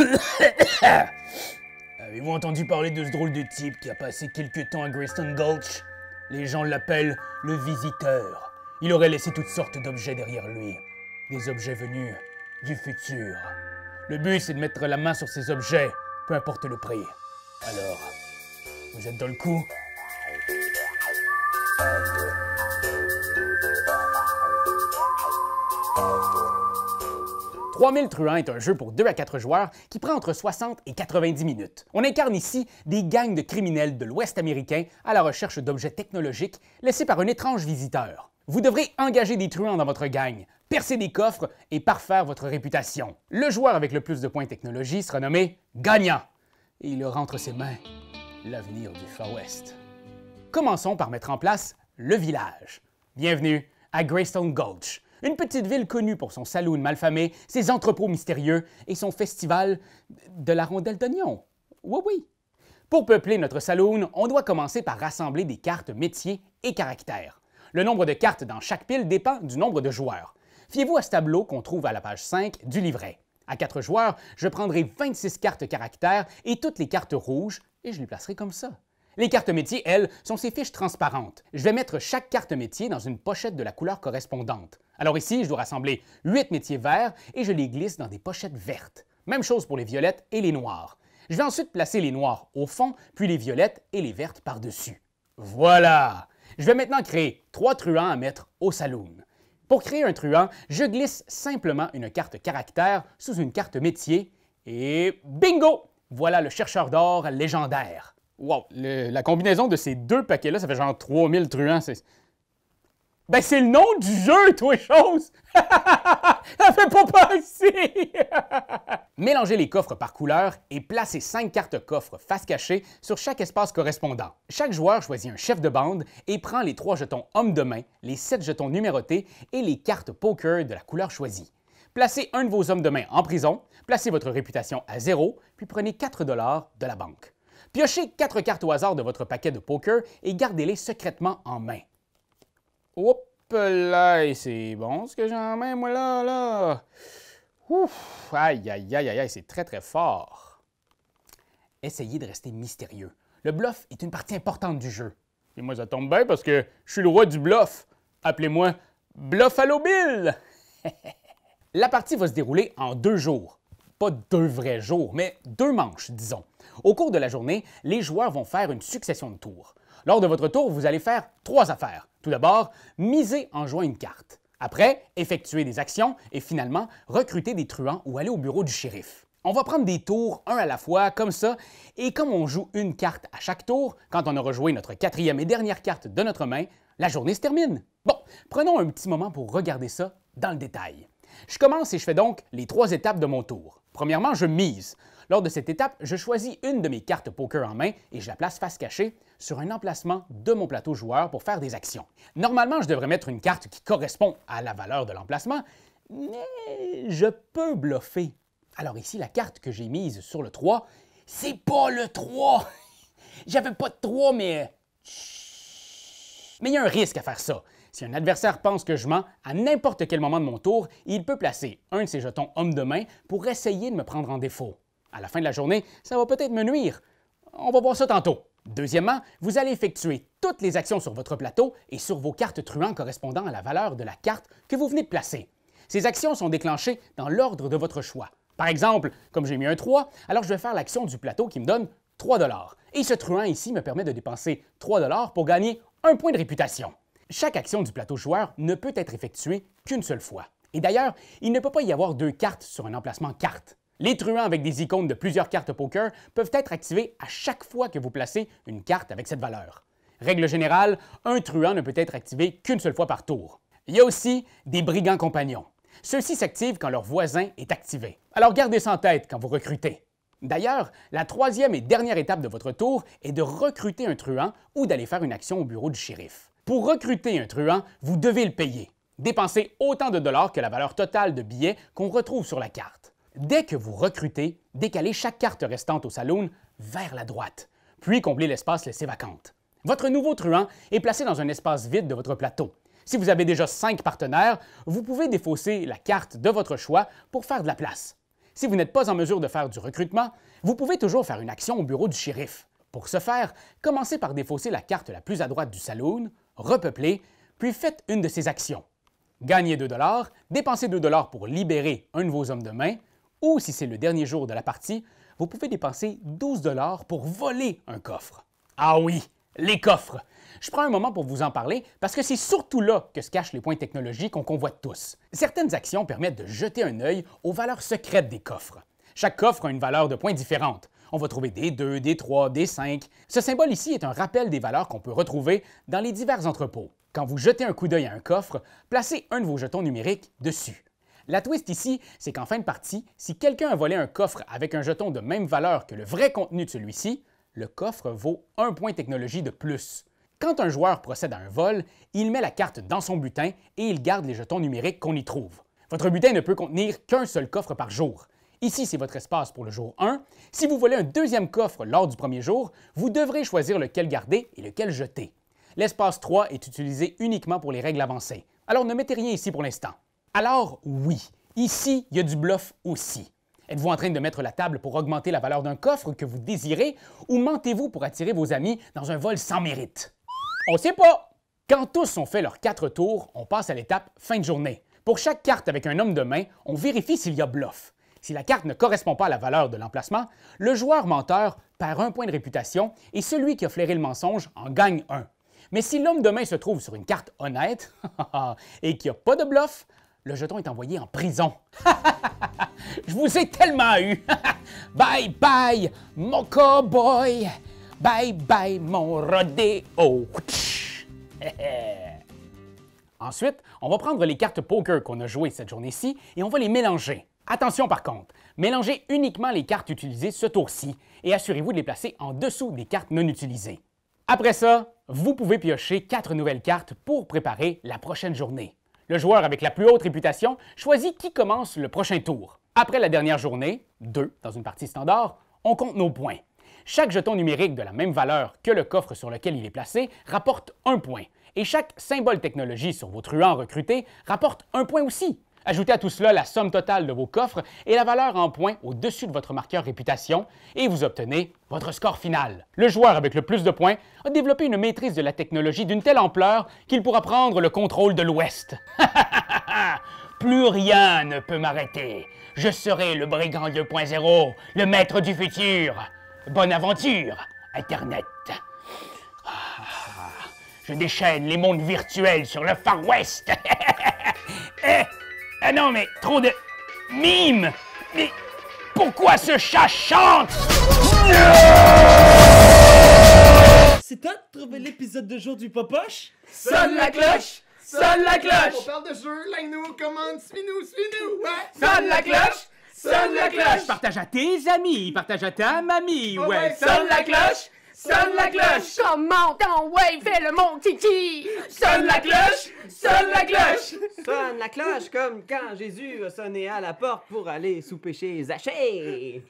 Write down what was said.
Avez-vous entendu parler de ce drôle de type qui a passé quelques temps à Greystone Gulch Les gens l'appellent le visiteur. Il aurait laissé toutes sortes d'objets derrière lui. Des objets venus du futur. Le but, c'est de mettre la main sur ces objets, peu importe le prix. Alors, vous êtes dans le coup 3000 truands est un jeu pour 2 à 4 joueurs qui prend entre 60 et 90 minutes. On incarne ici des gangs de criminels de l'Ouest américain à la recherche d'objets technologiques laissés par un étrange visiteur. Vous devrez engager des truands dans votre gang, percer des coffres et parfaire votre réputation. Le joueur avec le plus de points technologie sera nommé gagnant. Et il aura entre ses mains l'avenir du Far West. Commençons par mettre en place le village. Bienvenue à Greystone Gulch, une petite ville connue pour son saloon malfamé, ses entrepôts mystérieux et son festival de la rondelle d'oignon. Oui, oui. Pour peupler notre saloon, on doit commencer par rassembler des cartes métiers et caractères. Le nombre de cartes dans chaque pile dépend du nombre de joueurs. Fiez-vous à ce tableau qu'on trouve à la page 5 du livret. À quatre joueurs, je prendrai 26 cartes caractères et toutes les cartes rouges et je les placerai comme ça. Les cartes métiers, elles, sont ces fiches transparentes. Je vais mettre chaque carte métier dans une pochette de la couleur correspondante. Alors ici, je dois rassembler huit métiers verts et je les glisse dans des pochettes vertes. Même chose pour les violettes et les noirs. Je vais ensuite placer les noirs au fond, puis les violettes et les vertes par-dessus. Voilà! Je vais maintenant créer trois truands à mettre au saloon. Pour créer un truand, je glisse simplement une carte caractère sous une carte métier et bingo! Voilà le chercheur d'or légendaire. Wow, la combinaison de ces deux paquets-là, ça fait genre 3000 truands. Ben, c'est le nom du jeu, toi, chose! Ça fait pas peur ici! Mélangez les coffres par couleur et placez cinq cartes coffres face cachée sur chaque espace correspondant. Chaque joueur choisit un chef de bande et prend les trois jetons hommes de main, les sept jetons numérotés et les cartes poker de la couleur choisie. Placez un de vos hommes de main en prison, placez votre réputation à zéro, puis prenez 4 de la banque. Piochez quatre cartes au hasard de votre paquet de poker et gardez-les secrètement en main c'est bon ce que j'en mets moi, là, là. Ouf, aïe, aïe, aïe, aïe, c'est très, très fort. Essayez de rester mystérieux. Le bluff est une partie importante du jeu. Et moi, ça tombe bien parce que je suis le roi du bluff. Appelez-moi à Bill. La partie va se dérouler en deux jours. Pas deux vrais jours, mais deux manches, disons. Au cours de la journée, les joueurs vont faire une succession de tours. Lors de votre tour, vous allez faire trois affaires. Tout d'abord, miser en jouant une carte. Après, effectuer des actions et finalement, recruter des truands ou aller au bureau du shérif. On va prendre des tours un à la fois, comme ça, et comme on joue une carte à chaque tour, quand on aura joué notre quatrième et dernière carte de notre main, la journée se termine. Bon, prenons un petit moment pour regarder ça dans le détail. Je commence et je fais donc les trois étapes de mon tour. Premièrement, je mise. Lors de cette étape, je choisis une de mes cartes poker en main et je la place face cachée sur un emplacement de mon plateau joueur pour faire des actions. Normalement, je devrais mettre une carte qui correspond à la valeur de l'emplacement, mais je peux bluffer. Alors ici, la carte que j'ai mise sur le 3, c'est pas le 3! J'avais pas de 3, mais... Mais il y a un risque à faire ça. Si un adversaire pense que je mens, à n'importe quel moment de mon tour, il peut placer un de ses jetons homme de main pour essayer de me prendre en défaut. À la fin de la journée, ça va peut-être me nuire. On va voir ça tantôt. Deuxièmement, vous allez effectuer toutes les actions sur votre plateau et sur vos cartes truands correspondant à la valeur de la carte que vous venez de placer. Ces actions sont déclenchées dans l'ordre de votre choix. Par exemple, comme j'ai mis un 3, alors je vais faire l'action du plateau qui me donne 3 Et ce truand ici me permet de dépenser 3 pour gagner un point de réputation. Chaque action du plateau joueur ne peut être effectuée qu'une seule fois. Et d'ailleurs, il ne peut pas y avoir deux cartes sur un emplacement carte. Les truands avec des icônes de plusieurs cartes poker peuvent être activés à chaque fois que vous placez une carte avec cette valeur. Règle générale, un truand ne peut être activé qu'une seule fois par tour. Il y a aussi des brigands compagnons. Ceux-ci s'activent quand leur voisin est activé. Alors gardez ça en tête quand vous recrutez. D'ailleurs, la troisième et dernière étape de votre tour est de recruter un truand ou d'aller faire une action au bureau du shérif. Pour recruter un truand, vous devez le payer. Dépensez autant de dollars que la valeur totale de billets qu'on retrouve sur la carte. Dès que vous recrutez, décalez chaque carte restante au saloon vers la droite, puis comblez l'espace laissé vacante. Votre nouveau truand est placé dans un espace vide de votre plateau. Si vous avez déjà cinq partenaires, vous pouvez défausser la carte de votre choix pour faire de la place. Si vous n'êtes pas en mesure de faire du recrutement, vous pouvez toujours faire une action au bureau du shérif. Pour ce faire, commencez par défausser la carte la plus à droite du saloon, repeuplez, puis faites une de ces actions. Gagnez 2 dépensez 2 pour libérer un de vos hommes de main, ou si c'est le dernier jour de la partie, vous pouvez dépenser 12 dollars pour voler un coffre. Ah oui, les coffres. Je prends un moment pour vous en parler parce que c'est surtout là que se cachent les points technologiques qu'on convoite tous. Certaines actions permettent de jeter un œil aux valeurs secrètes des coffres. Chaque coffre a une valeur de points différente. On va trouver des 2, des 3, des 5. Ce symbole ici est un rappel des valeurs qu'on peut retrouver dans les divers entrepôts. Quand vous jetez un coup d'œil à un coffre, placez un de vos jetons numériques dessus. La twist ici, c'est qu'en fin de partie, si quelqu'un a volé un coffre avec un jeton de même valeur que le vrai contenu de celui-ci, le coffre vaut un point technologie de plus. Quand un joueur procède à un vol, il met la carte dans son butin et il garde les jetons numériques qu'on y trouve. Votre butin ne peut contenir qu'un seul coffre par jour. Ici, c'est votre espace pour le jour 1. Si vous volez un deuxième coffre lors du premier jour, vous devrez choisir lequel garder et lequel jeter. L'espace 3 est utilisé uniquement pour les règles avancées, alors ne mettez rien ici pour l'instant. Alors oui, ici, il y a du bluff aussi. Êtes-vous en train de mettre la table pour augmenter la valeur d'un coffre que vous désirez ou mentez-vous pour attirer vos amis dans un vol sans mérite? On sait pas! Quand tous ont fait leurs quatre tours, on passe à l'étape fin de journée. Pour chaque carte avec un homme de main, on vérifie s'il y a bluff. Si la carte ne correspond pas à la valeur de l'emplacement, le joueur menteur perd un point de réputation et celui qui a flairé le mensonge en gagne un. Mais si l'homme de main se trouve sur une carte honnête et qu'il n'y a pas de bluff, le jeton est envoyé en prison. Je vous ai tellement eu. bye bye, mon cowboy. Bye bye, mon rodéo. Ensuite, on va prendre les cartes poker qu'on a jouées cette journée-ci et on va les mélanger. Attention par contre, mélangez uniquement les cartes utilisées ce tour-ci et assurez-vous de les placer en dessous des cartes non utilisées. Après ça, vous pouvez piocher quatre nouvelles cartes pour préparer la prochaine journée. Le joueur avec la plus haute réputation choisit qui commence le prochain tour. Après la dernière journée, deux dans une partie standard, on compte nos points. Chaque jeton numérique de la même valeur que le coffre sur lequel il est placé rapporte un point, et chaque symbole technologie sur vos truands recrutés rapporte un point aussi. Ajoutez à tout cela la somme totale de vos coffres et la valeur en points au-dessus de votre marqueur réputation et vous obtenez votre score final. Le joueur avec le plus de points a développé une maîtrise de la technologie d'une telle ampleur qu'il pourra prendre le contrôle de l'Ouest. Plus rien ne peut m'arrêter. Je serai le brigand 2.0, le maître du futur. Bonne aventure, Internet. Ah, je déchaîne les mondes virtuels sur le Far West. Ah non, mais trop de mimes! Mais pourquoi ce chat chante C'est toi de trouver l'épisode de jour du Popoche Sonne la cloche Sonne la cloche On parle de jeu, like-nous, commande, suis-nous, suis-nous ouais. Sonne la cloche Sonne la cloche Partage à tes amis, partage à ta mamie, ouais, sonne la cloche Sonne la cloche! Comment en wave fait le mon Sonne la cloche! Sonne la cloche! Sonne la cloche comme quand Jésus a sonné à la porte pour aller souper chez Zachée!